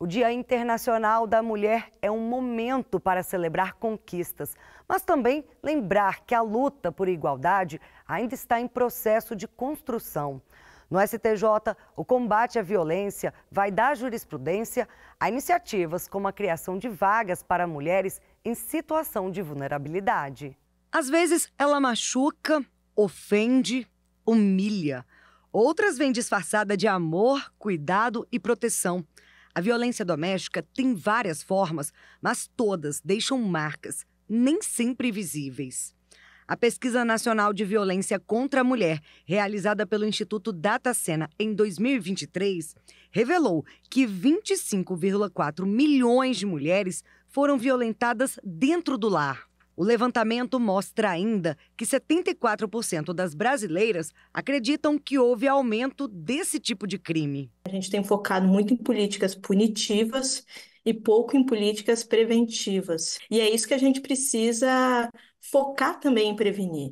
O Dia Internacional da Mulher é um momento para celebrar conquistas, mas também lembrar que a luta por igualdade ainda está em processo de construção. No STJ, o combate à violência vai dar jurisprudência a iniciativas como a criação de vagas para mulheres em situação de vulnerabilidade. Às vezes, ela machuca, ofende, humilha. Outras vêm disfarçada de amor, cuidado e proteção. A violência doméstica tem várias formas, mas todas deixam marcas, nem sempre visíveis. A Pesquisa Nacional de Violência contra a Mulher, realizada pelo Instituto Datacena em 2023, revelou que 25,4 milhões de mulheres foram violentadas dentro do lar. O levantamento mostra ainda que 74% das brasileiras acreditam que houve aumento desse tipo de crime. A gente tem focado muito em políticas punitivas e pouco em políticas preventivas. E é isso que a gente precisa focar também em prevenir.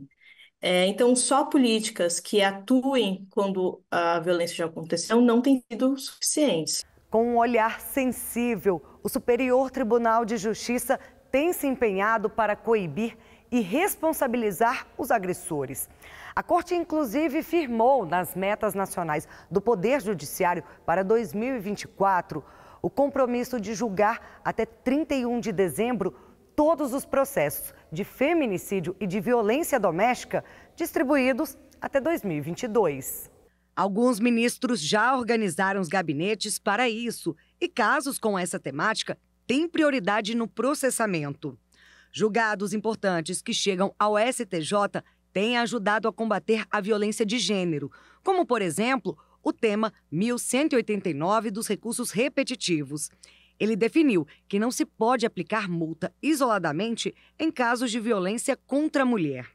É, então, só políticas que atuem quando a violência já aconteceu não têm sido suficientes. Com um olhar sensível, o Superior Tribunal de Justiça tem se empenhado para coibir e responsabilizar os agressores. A Corte, inclusive, firmou nas metas nacionais do Poder Judiciário para 2024 o compromisso de julgar até 31 de dezembro todos os processos de feminicídio e de violência doméstica distribuídos até 2022. Alguns ministros já organizaram os gabinetes para isso e casos com essa temática tem prioridade no processamento. Julgados importantes que chegam ao STJ têm ajudado a combater a violência de gênero, como, por exemplo, o tema 1189 dos recursos repetitivos. Ele definiu que não se pode aplicar multa isoladamente em casos de violência contra a mulher.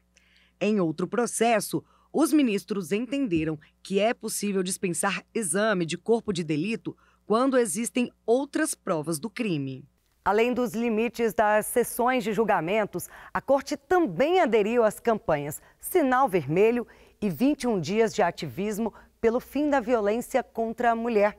Em outro processo, os ministros entenderam que é possível dispensar exame de corpo de delito quando existem outras provas do crime. Além dos limites das sessões de julgamentos, a corte também aderiu às campanhas Sinal Vermelho e 21 Dias de Ativismo pelo Fim da Violência contra a Mulher,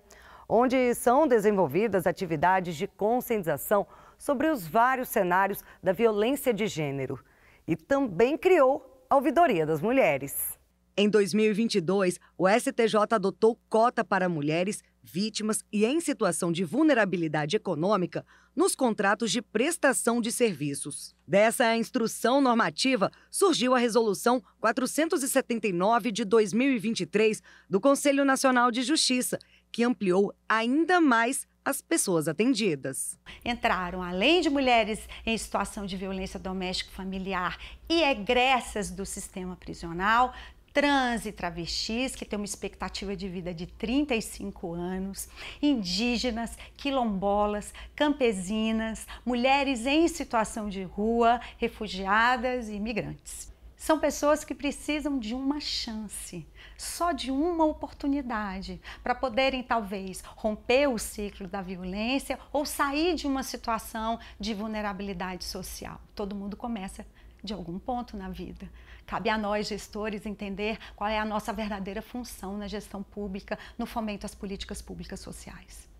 onde são desenvolvidas atividades de conscientização sobre os vários cenários da violência de gênero. E também criou a Ouvidoria das Mulheres. Em 2022, o STJ adotou cota para mulheres vítimas e em situação de vulnerabilidade econômica nos contratos de prestação de serviços. Dessa instrução normativa surgiu a Resolução 479 de 2023 do Conselho Nacional de Justiça, que ampliou ainda mais as pessoas atendidas. Entraram, além de mulheres em situação de violência doméstica familiar e egressas do sistema prisional, trans e travestis, que têm uma expectativa de vida de 35 anos, indígenas, quilombolas, campesinas, mulheres em situação de rua, refugiadas e imigrantes. São pessoas que precisam de uma chance, só de uma oportunidade, para poderem talvez romper o ciclo da violência ou sair de uma situação de vulnerabilidade social. Todo mundo começa de algum ponto na vida. Cabe a nós, gestores, entender qual é a nossa verdadeira função na gestão pública, no fomento às políticas públicas sociais.